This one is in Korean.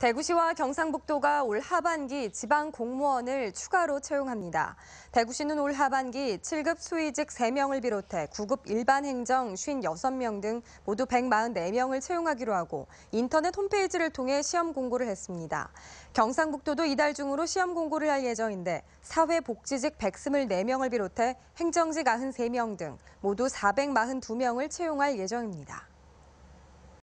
대구시와 경상북도가 올 하반기 지방 공무원을 추가로 채용합니다. 대구시는 올 하반기 7급 수의직 3명을 비롯해 9급 일반 행정 56명 등 모두 144명을 채용하기로 하고 인터넷 홈페이지를 통해 시험 공고를 했습니다. 경상북도도 이달 중으로 시험 공고를 할 예정인데 사회복지직 124명을 비롯해 행정직 93명 등 모두 442명을 채용할 예정입니다.